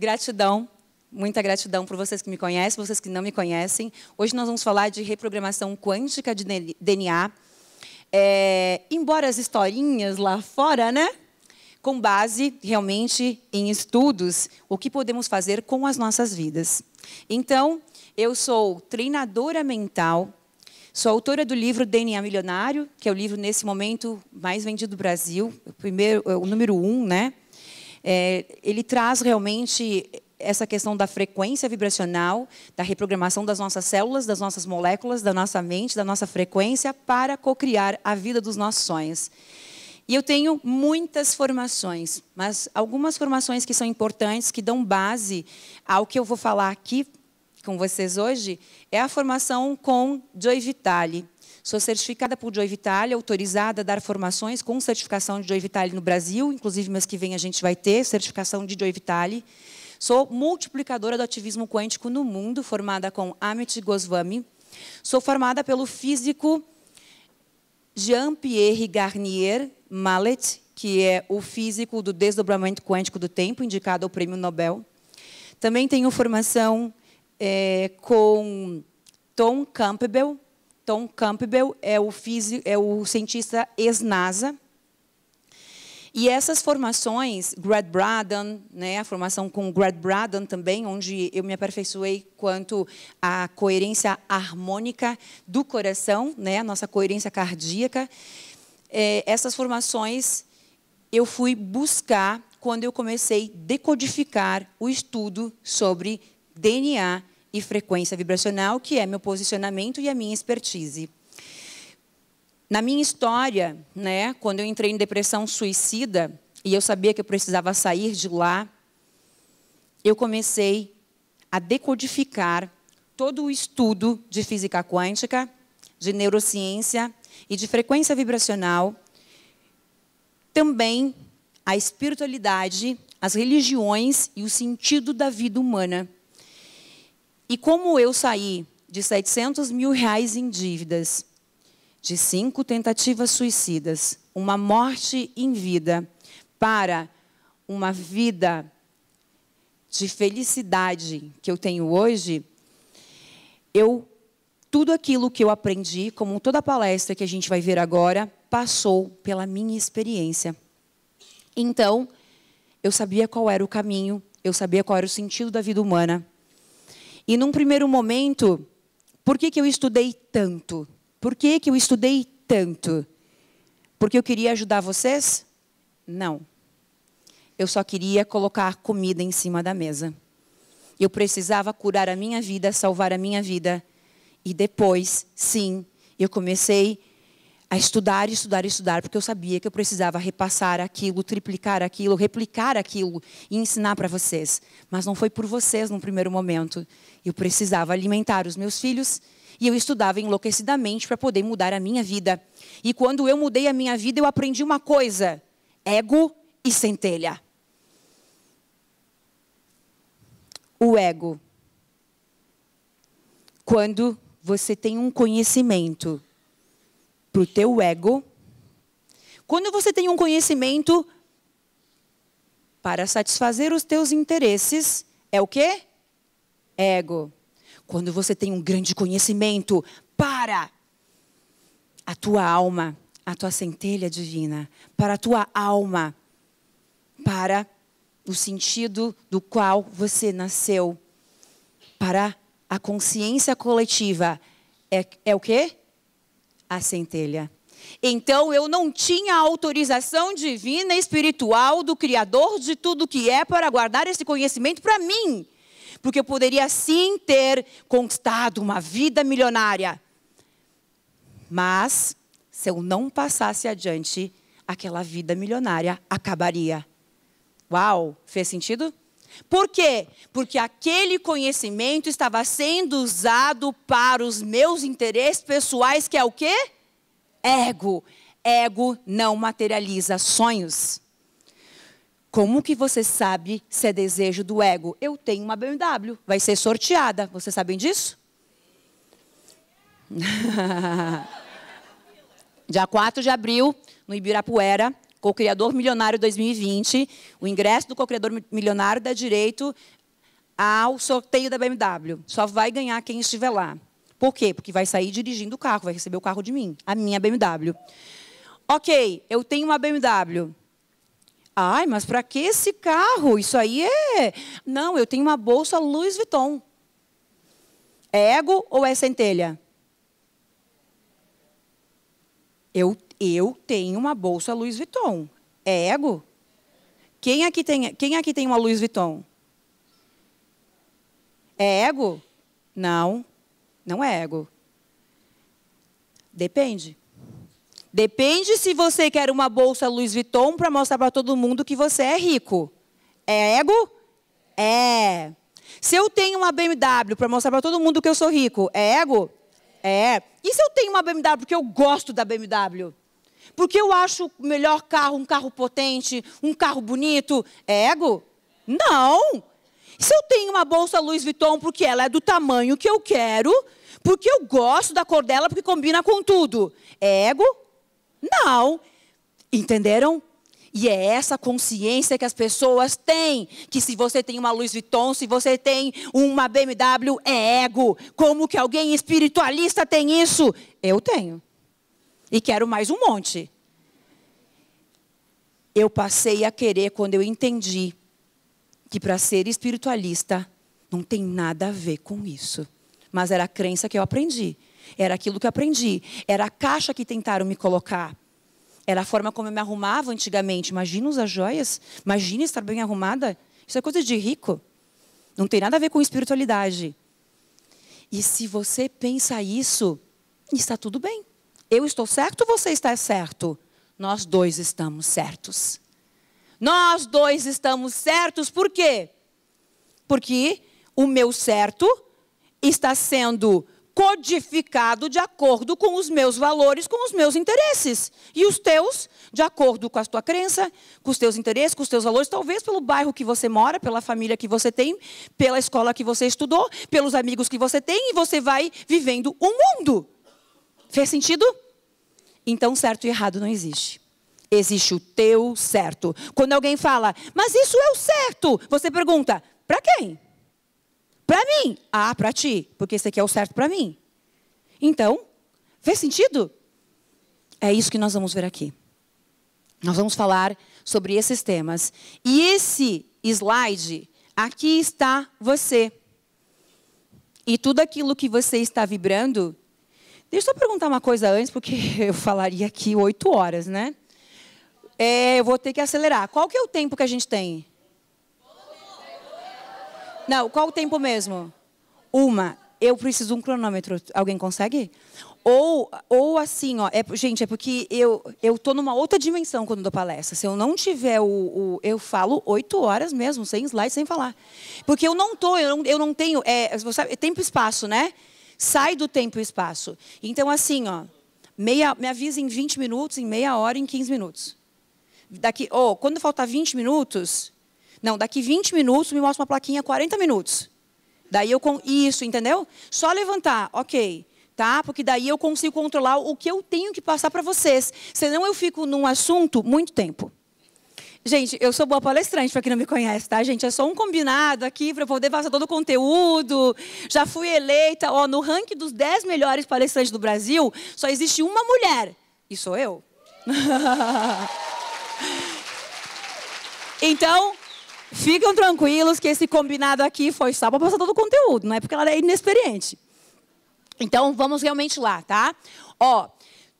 Gratidão, muita gratidão por vocês que me conhecem, vocês que não me conhecem. Hoje nós vamos falar de reprogramação quântica de DNA. É, embora as historinhas lá fora, né? Com base realmente em estudos, o que podemos fazer com as nossas vidas. Então, eu sou treinadora mental, sou autora do livro DNA Milionário, que é o livro nesse momento mais vendido do Brasil, o primeiro, o número um, né? É, ele traz realmente essa questão da frequência vibracional, da reprogramação das nossas células, das nossas moléculas, da nossa mente, da nossa frequência, para cocriar a vida dos nossos sonhos. E eu tenho muitas formações, mas algumas formações que são importantes, que dão base ao que eu vou falar aqui com vocês hoje, é a formação com Joy Vitale. Sou certificada por Joy Vitale, autorizada a dar formações com certificação de Joy Vitale no Brasil, inclusive mês que vem a gente vai ter certificação de Joy Vitale. Sou multiplicadora do ativismo quântico no mundo, formada com Amit Goswami. Sou formada pelo físico Jean-Pierre Garnier Mallet, que é o físico do desdobramento quântico do tempo, indicado ao Prêmio Nobel. Também tenho formação é, com Tom Campbell, Tom Campbell é o, físico, é o cientista ex-NASA. E essas formações, Grad Braden, né, a formação com Grad Braden também, onde eu me aperfeiçoei quanto à coerência harmônica do coração, né, a nossa coerência cardíaca, é, essas formações eu fui buscar quando eu comecei a decodificar o estudo sobre DNA e frequência vibracional, que é meu posicionamento e a minha expertise. Na minha história, né, quando eu entrei em depressão suicida e eu sabia que eu precisava sair de lá, eu comecei a decodificar todo o estudo de física quântica, de neurociência e de frequência vibracional, também a espiritualidade, as religiões e o sentido da vida humana. E como eu saí de 700 mil reais em dívidas, de cinco tentativas suicidas, uma morte em vida, para uma vida de felicidade que eu tenho hoje, eu tudo aquilo que eu aprendi, como toda palestra que a gente vai ver agora, passou pela minha experiência. Então, eu sabia qual era o caminho, eu sabia qual era o sentido da vida humana. E num primeiro momento, por que, que eu estudei tanto? Por que, que eu estudei tanto? Porque eu queria ajudar vocês? Não. Eu só queria colocar comida em cima da mesa. Eu precisava curar a minha vida, salvar a minha vida. E depois, sim, eu comecei a estudar, estudar, estudar, porque eu sabia que eu precisava repassar aquilo, triplicar aquilo, replicar aquilo e ensinar para vocês. Mas não foi por vocês no primeiro momento. Eu precisava alimentar os meus filhos e eu estudava enlouquecidamente para poder mudar a minha vida. E quando eu mudei a minha vida, eu aprendi uma coisa: ego e centelha. O ego. Quando você tem um conhecimento para o teu ego, quando você tem um conhecimento para satisfazer os teus interesses, é o quê? Ego. Quando você tem um grande conhecimento para a tua alma, a tua centelha divina, para a tua alma, para o sentido do qual você nasceu, para a consciência coletiva, é, é o quê? a centelha. Então eu não tinha autorização divina espiritual do Criador de tudo que é para guardar esse conhecimento para mim. Porque eu poderia sim ter conquistado uma vida milionária. Mas, se eu não passasse adiante, aquela vida milionária acabaria. Uau! Fez sentido? Por quê? Porque aquele conhecimento estava sendo usado para os meus interesses pessoais, que é o quê? Ego. Ego não materializa sonhos. Como que você sabe se é desejo do ego? Eu tenho uma BMW, vai ser sorteada. Vocês sabem disso? Dia 4 de abril, no Ibirapuera, Co-criador Milionário 2020. O ingresso do co-criador Milionário dá direito ao sorteio da BMW. Só vai ganhar quem estiver lá. Por quê? Porque vai sair dirigindo o carro, vai receber o carro de mim, a minha BMW. Ok, eu tenho uma BMW. Ai, mas para que esse carro? Isso aí é. Não, eu tenho uma bolsa Louis Vuitton. É ego ou é centelha? Eu eu tenho uma bolsa Louis Vuitton. É ego? Quem aqui tem, quem aqui tem uma Louis Vuitton? É ego? Não, não é ego. Depende. Depende se você quer uma bolsa Louis Vuitton para mostrar para todo mundo que você é rico. É ego? É. Se eu tenho uma BMW para mostrar para todo mundo que eu sou rico, é ego? É. E se eu tenho uma BMW porque eu gosto da BMW? Porque eu acho o melhor carro, um carro potente, um carro bonito, é ego? Não! Se eu tenho uma bolsa Louis Vuitton porque ela é do tamanho que eu quero, porque eu gosto da cor dela, porque combina com tudo, é ego? Não! Entenderam? E é essa consciência que as pessoas têm, que se você tem uma Louis Vuitton, se você tem uma BMW, é ego. Como que alguém espiritualista tem isso? Eu tenho. E quero mais um monte. Eu passei a querer quando eu entendi que para ser espiritualista não tem nada a ver com isso. Mas era a crença que eu aprendi, era aquilo que eu aprendi, era a caixa que tentaram me colocar, era a forma como eu me arrumava antigamente. Imagina usar joias, imagina estar bem arrumada. Isso é coisa de rico. Não tem nada a ver com espiritualidade. E se você pensa isso, está tudo bem. Eu estou certo ou você está certo? Nós dois estamos certos. Nós dois estamos certos, por quê? Porque o meu certo está sendo codificado de acordo com os meus valores, com os meus interesses. E os teus, de acordo com a tua crença, com os teus interesses, com os teus valores, talvez pelo bairro que você mora, pela família que você tem, pela escola que você estudou, pelos amigos que você tem, e você vai vivendo o um mundo. Fez sentido? Então, certo e errado não existe. Existe o teu certo. Quando alguém fala, mas isso é o certo, você pergunta, para quem? Para mim. Ah, para ti, porque esse aqui é o certo para mim. Então, fez sentido? É isso que nós vamos ver aqui. Nós vamos falar sobre esses temas. E esse slide, aqui está você. E tudo aquilo que você está vibrando Deixa eu só perguntar uma coisa antes, porque eu falaria aqui oito horas, né? É, eu vou ter que acelerar. Qual que é o tempo que a gente tem? Não, qual o tempo mesmo? Uma. Eu preciso de um cronômetro. Alguém consegue? Ou, ou assim, ó, é, gente, é porque eu eu tô numa outra dimensão quando dou palestra. Se eu não tiver o, o eu falo oito horas mesmo, sem slide, sem falar, porque eu não tô, eu não, eu não tenho, é, você sabe, é tempo e espaço, né? sai do tempo e espaço. Então, assim, ó, meia, me avisa em 20 minutos, em meia hora, em 15 minutos. Daqui, ou oh, quando faltar 20 minutos, não, daqui 20 minutos me mostra uma plaquinha 40 minutos. Daí eu com isso, entendeu? Só levantar, ok. Tá? Porque daí eu consigo controlar o que eu tenho que passar para vocês. Senão eu fico num assunto muito tempo. Gente, eu sou boa palestrante, para quem não me conhece, tá, gente? É só um combinado aqui para poder passar todo o conteúdo. Já fui eleita, ó, no ranking dos 10 melhores palestrantes do Brasil, só existe uma mulher, e sou eu. então, Ficam tranquilos que esse combinado aqui foi só para passar todo o conteúdo, não é porque ela é inexperiente. Então, vamos realmente lá, tá? Ó,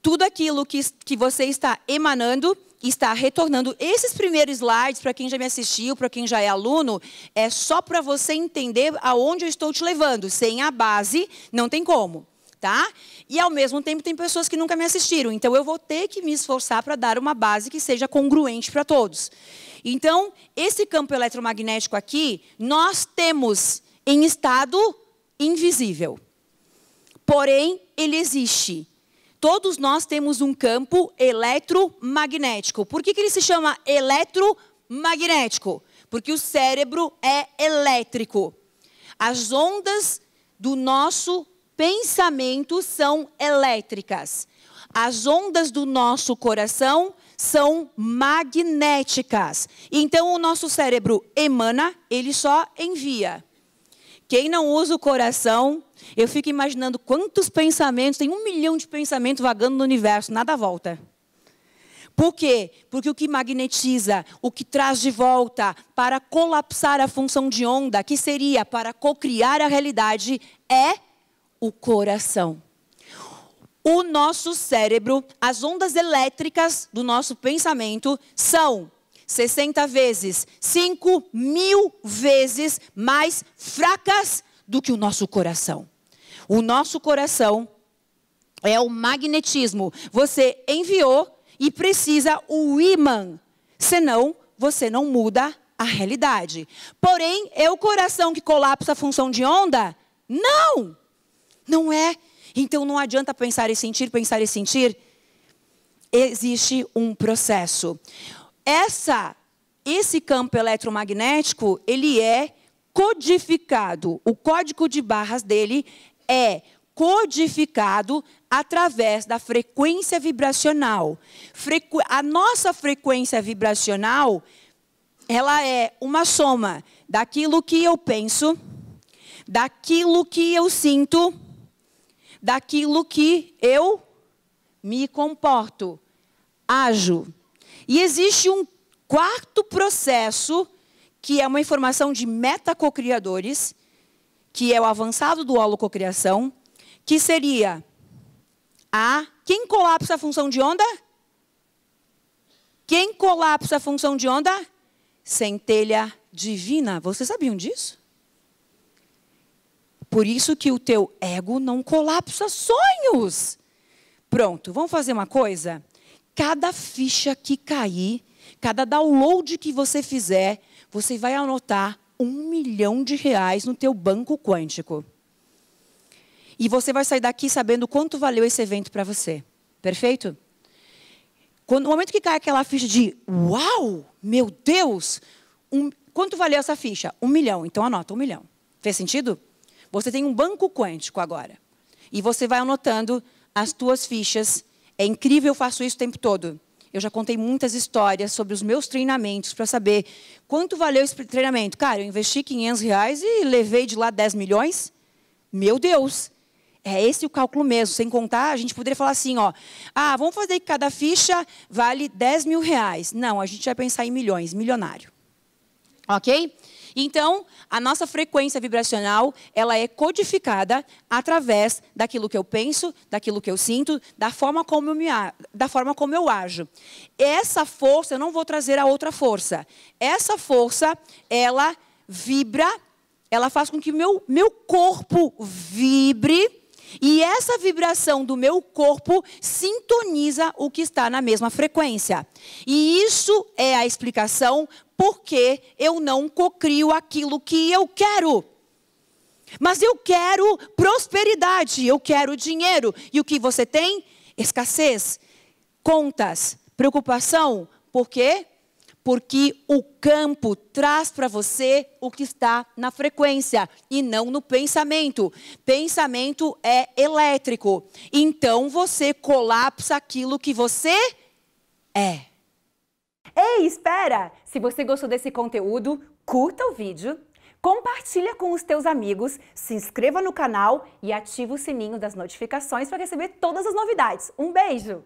tudo aquilo que, que você está emanando está retornando. Esses primeiros slides, para quem já me assistiu, para quem já é aluno, é só para você entender aonde eu estou te levando. Sem a base, não tem como. Tá? E ao mesmo tempo tem pessoas que nunca me assistiram, então eu vou ter que me esforçar para dar uma base que seja congruente para todos. Então, esse campo eletromagnético aqui, nós temos em estado invisível. Porém, ele existe. Todos nós temos um campo eletromagnético. Por que, que ele se chama eletromagnético? Porque o cérebro é elétrico. As ondas do nosso pensamento são elétricas. As ondas do nosso coração são magnéticas. Então, o nosso cérebro emana, ele só envia. Quem não usa o coração, eu fico imaginando quantos pensamentos, tem um milhão de pensamentos vagando no universo, nada volta. Por quê? Porque o que magnetiza, o que traz de volta para colapsar a função de onda, que seria para cocriar a realidade, é o coração. O nosso cérebro, as ondas elétricas do nosso pensamento são 60 vezes, 5 mil vezes mais fracas do que o nosso coração. O nosso coração é o magnetismo. Você enviou e precisa o imã, senão você não muda a realidade. Porém, é o coração que colapsa a função de onda? Não! Não é. Então não adianta pensar e sentir, pensar e sentir. Existe um processo. Essa, esse campo eletromagnético, ele é codificado. O código de barras dele é codificado através da frequência vibracional. Frequ... A nossa frequência vibracional, ela é uma soma daquilo que eu penso, daquilo que eu sinto, daquilo que eu me comporto, ajo. E existe um quarto processo, que é uma informação de metacocriadores, que é o avançado do holococriação, que seria a. Quem colapsa a função de onda? Quem colapsa a função de onda? Centelha divina. Vocês sabiam disso? Por isso que o teu ego não colapsa sonhos. Pronto, vamos fazer uma coisa? cada ficha que cair, cada download que você fizer, você vai anotar um milhão de reais no teu banco quântico. E você vai sair daqui sabendo quanto valeu esse evento para você. Perfeito? Quando, no momento que cai aquela ficha de uau, meu Deus, um, quanto valeu essa ficha? Um milhão. Então anota, um milhão. Fez sentido? Você tem um banco quântico agora. E você vai anotando as tuas fichas é incrível, eu faço isso o tempo todo. Eu já contei muitas histórias sobre os meus treinamentos para saber quanto valeu esse treinamento. Cara, eu investi 500 reais e levei de lá 10 milhões. Meu Deus! É esse o cálculo mesmo. Sem contar, a gente poderia falar assim, ó, ah, vamos fazer que cada ficha vale 10 mil reais. Não, a gente vai pensar em milhões, milionário. Ok? Então, a nossa frequência vibracional, ela é codificada através daquilo que eu penso, daquilo que eu sinto, da forma como eu, me, da forma como eu ajo. Essa força, eu não vou trazer a outra força. Essa força, ela vibra, ela faz com que meu, meu corpo vibre e essa vibração do meu corpo sintoniza o que está na mesma frequência. E isso é a explicação porque eu não cocrio aquilo que eu quero. Mas eu quero prosperidade, eu quero dinheiro. E o que você tem? Escassez, contas, preocupação. Por quê? porque o campo traz para você o que está na frequência e não no pensamento. Pensamento é elétrico. Então você colapsa aquilo que você é. Ei, espera! Se você gostou desse conteúdo, curta o vídeo, compartilha com os teus amigos, se inscreva no canal e ativa o sininho das notificações para receber todas as novidades. Um beijo!